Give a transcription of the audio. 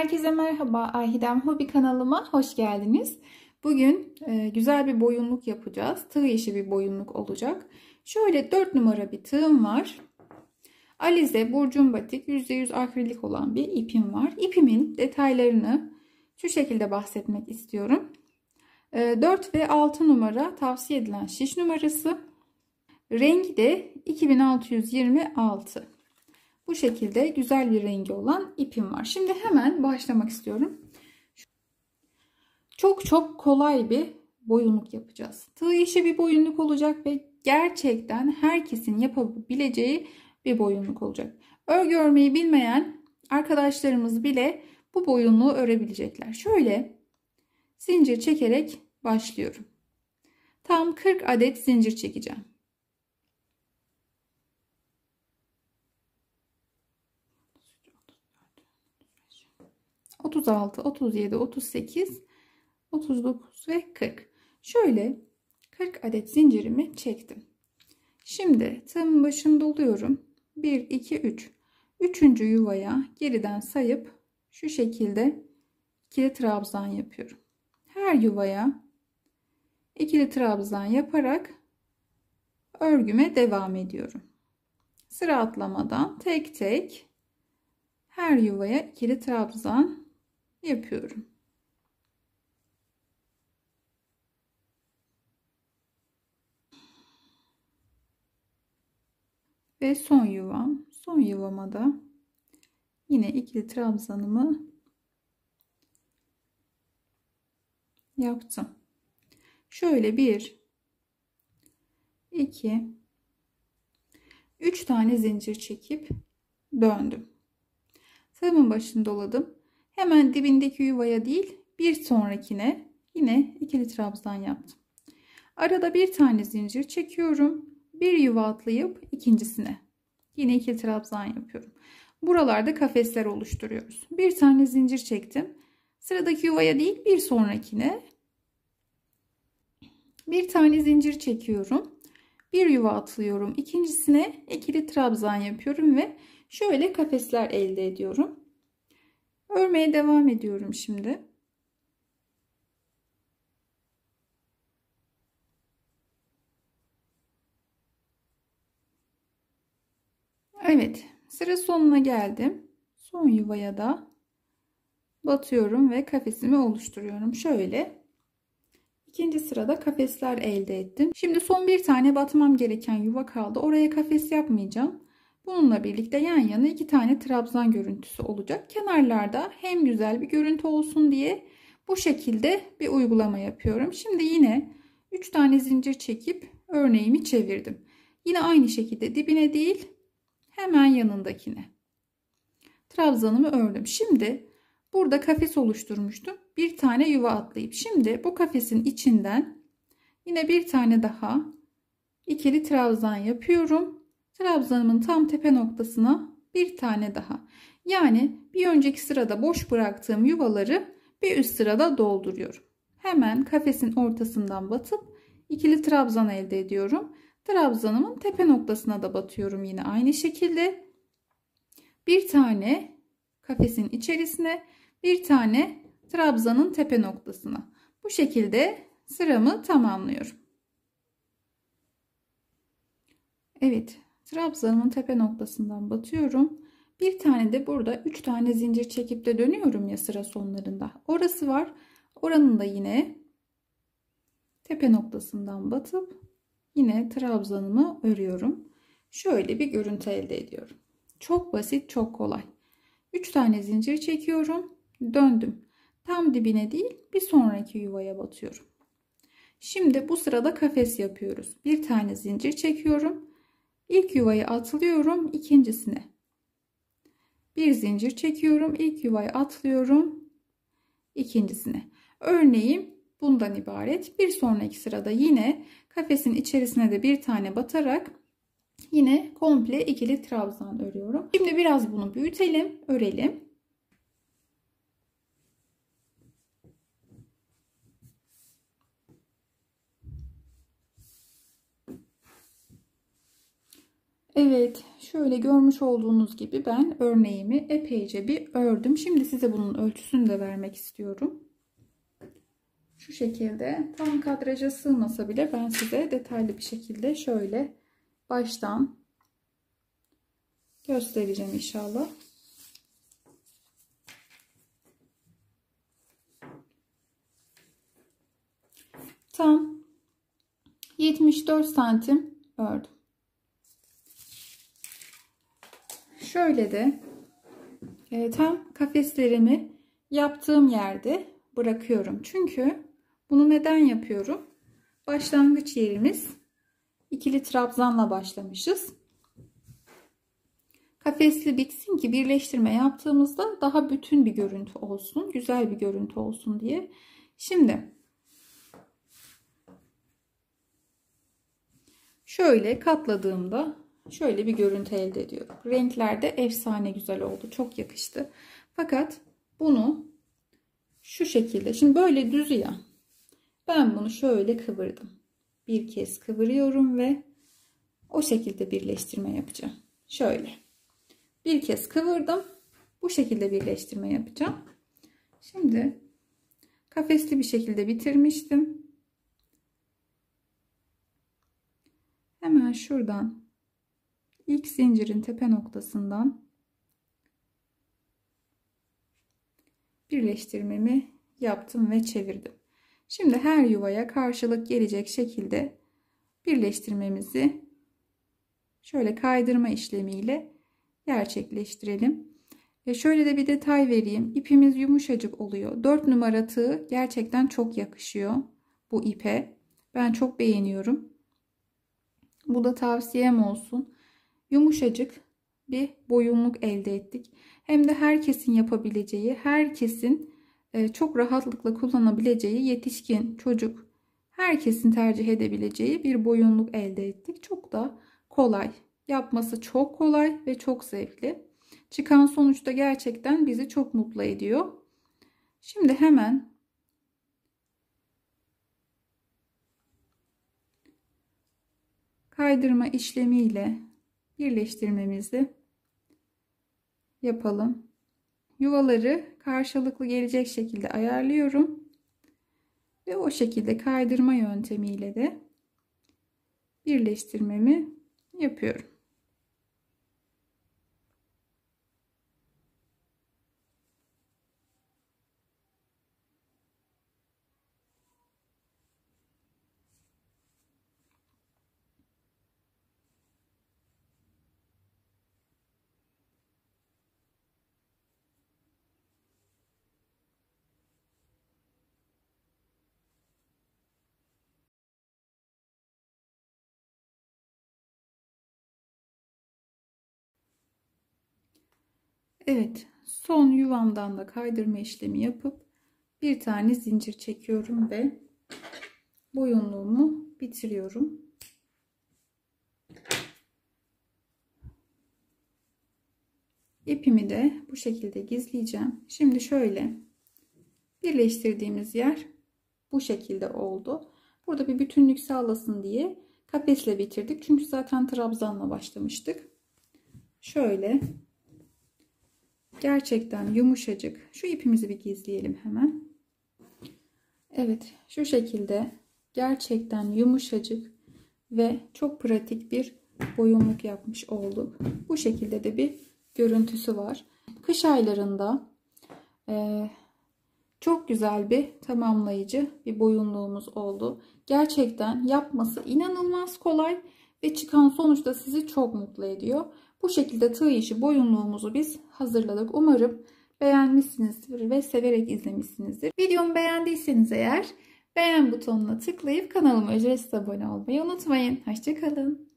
Herkese merhaba Ahidem Hobi kanalıma hoş geldiniz. Bugün e, güzel bir boyunluk yapacağız. Tığ işi bir boyunluk olacak. Şöyle 4 numara bir tığım var. Alize Burcun Batik %100 akrilik olan bir ipim var. İpimin detaylarını şu şekilde bahsetmek istiyorum. E, 4 ve 6 numara tavsiye edilen şiş numarası. Rengi de 2626. Bu şekilde güzel bir rengi olan ipim var. Şimdi hemen başlamak istiyorum. Çok çok kolay bir boyunluk yapacağız. Tığ işi bir boyunluk olacak ve gerçekten herkesin yapabileceği bir boyunluk olacak. Örgü örmeyi bilmeyen arkadaşlarımız bile bu boyunluğu örebilecekler. Şöyle zincir çekerek başlıyorum. Tam 40 adet zincir çekeceğim. 36, 37, 38, 39 ve 40. Şöyle 40 adet zincirimi çektim. Şimdi tığımın başını doluyorum. 1, 2, 3. 3. yuvaya geriden sayıp şu şekilde ikili trabzan yapıyorum. Her yuvaya ikili trabzan yaparak örgüme devam ediyorum. Sıra atlamadan tek tek her yuvaya ikili trabzan yapıyorum. Ve son yuvam. Son yuvama da yine ikili trabzanımı yaptım. Şöyle bir, iki, üç tane zincir çekip döndüm. Tığımın başını doladım. Hemen dibindeki yuvaya değil bir sonrakine yine ikili trabzan yaptım. Arada bir tane zincir çekiyorum. Bir yuva atlayıp ikincisine. Yine ikili trabzan yapıyorum. Buralarda kafesler oluşturuyoruz. Bir tane zincir çektim. Sıradaki yuvaya değil bir sonrakine. Bir tane zincir çekiyorum. Bir yuva atlıyorum. İkincisine ikili trabzan yapıyorum ve şöyle kafesler elde ediyorum. Örmeye devam ediyorum şimdi. Evet sıra sonuna geldim. Son yuvaya da batıyorum ve kafesimi oluşturuyorum. Şöyle İkinci sırada kafesler elde ettim. Şimdi son bir tane batmam gereken yuva kaldı. Oraya kafes yapmayacağım. Bununla birlikte yan yana iki tane trabzan görüntüsü olacak. Kenarlarda hem güzel bir görüntü olsun diye bu şekilde bir uygulama yapıyorum. Şimdi yine 3 tane zincir çekip örneğimi çevirdim. Yine aynı şekilde dibine değil hemen yanındakine. Trabzanımı ördüm. Şimdi burada kafes oluşturmuştum. Bir tane yuva atlayıp şimdi bu kafesin içinden yine bir tane daha ikili trabzan yapıyorum trabzanımın tam tepe noktasına bir tane daha. Yani bir önceki sırada boş bıraktığım yuvaları bir üst sırada dolduruyorum. Hemen kafesin ortasından batıp ikili trabzan elde ediyorum. Trabzanımın tepe noktasına da batıyorum yine aynı şekilde. Bir tane kafesin içerisine, bir tane trabzanın tepe noktasına. Bu şekilde sıramı tamamlıyorum. Evet, Trabzanımın tepe noktasından batıyorum. Bir tane de burada 3 tane zincir çekip de dönüyorum ya sıra sonlarında. Orası var. Oranın da yine tepe noktasından batıp yine trabzanımı örüyorum. Şöyle bir görüntü elde ediyorum. Çok basit, çok kolay. 3 tane zincir çekiyorum. Döndüm. Tam dibine değil, bir sonraki yuvaya batıyorum. Şimdi bu sırada kafes yapıyoruz. Bir tane zincir çekiyorum. İlk yuvayı atlıyorum ikincisine. Bir zincir çekiyorum. İlk yuvayı atlıyorum ikincisine. Örneğim bundan ibaret. Bir sonraki sırada yine kafesin içerisine de bir tane batarak yine komple ikili trabzan örüyorum. Şimdi biraz bunu büyütelim, örelim. Evet şöyle görmüş olduğunuz gibi ben örneğimi epeyce bir ördüm. Şimdi size bunun ölçüsünü de vermek istiyorum. Şu şekilde tam kadraja sığmasa bile ben size detaylı bir şekilde şöyle baştan göstereceğim inşallah. Tam 74 santim ördüm. Şöyle de e, tam kafeslerimi yaptığım yerde bırakıyorum. Çünkü bunu neden yapıyorum? Başlangıç yerimiz ikili trabzanla başlamışız. Kafesli bitsin ki birleştirme yaptığımızda daha bütün bir görüntü olsun. Güzel bir görüntü olsun diye. Şimdi şöyle katladığımda şöyle bir görüntü elde ediyorum. Renkler de efsane güzel oldu. Çok yakıştı. Fakat bunu şu şekilde. Şimdi böyle düz ya. Ben bunu şöyle kıvırdım. Bir kez kıvırıyorum ve o şekilde birleştirme yapacağım. Şöyle. Bir kez kıvırdım. Bu şekilde birleştirme yapacağım. Şimdi kafesli bir şekilde bitirmiştim. Hemen şuradan ilk zincirin tepe noktasından birleştirmemi yaptım ve çevirdim. Şimdi her yuvaya karşılık gelecek şekilde birleştirmemizi şöyle kaydırma işlemiyle gerçekleştirelim. Ve şöyle de bir detay vereyim. İpimiz yumuşacık oluyor. 4 numara tığ gerçekten çok yakışıyor bu ipe. Ben çok beğeniyorum. Bu da tavsiyem olsun yumuşacık bir boyunluk elde ettik. Hem de herkesin yapabileceği, herkesin e, çok rahatlıkla kullanabileceği yetişkin, çocuk, herkesin tercih edebileceği bir boyunluk elde ettik. Çok da kolay. Yapması çok kolay ve çok zevkli. Çıkan sonuçta gerçekten bizi çok mutlu ediyor. Şimdi hemen kaydırma işlemiyle birleştirmemizi yapalım. Yuvaları karşılıklı gelecek şekilde ayarlıyorum. Ve o şekilde kaydırma yöntemiyle de birleştirmemi yapıyorum. Evet son yuvamdan da kaydırma işlemi yapıp bir tane zincir çekiyorum ve boyunluğumu bitiriyorum. İpimi de bu şekilde gizleyeceğim. Şimdi şöyle birleştirdiğimiz yer bu şekilde oldu. Burada bir bütünlük sağlasın diye kafesle bitirdik. Çünkü zaten trabzanla başlamıştık. Şöyle Gerçekten yumuşacık. Şu ipimizi bir gizleyelim hemen. Evet şu şekilde gerçekten yumuşacık ve çok pratik bir boyunluk yapmış olduk. Bu şekilde de bir görüntüsü var. Kış aylarında e, çok güzel bir tamamlayıcı bir boyunluğumuz oldu. Gerçekten yapması inanılmaz kolay ve çıkan sonuçta sizi çok mutlu ediyor. Bu şekilde tığ işi boyunluğumuzu biz hazırladık. Umarım beğenmişsinizdir ve severek izlemişsinizdir. Videomu beğendiyseniz eğer beğen butonuna tıklayıp kanalıma ücretsiz abone olmayı unutmayın. Hoşçakalın.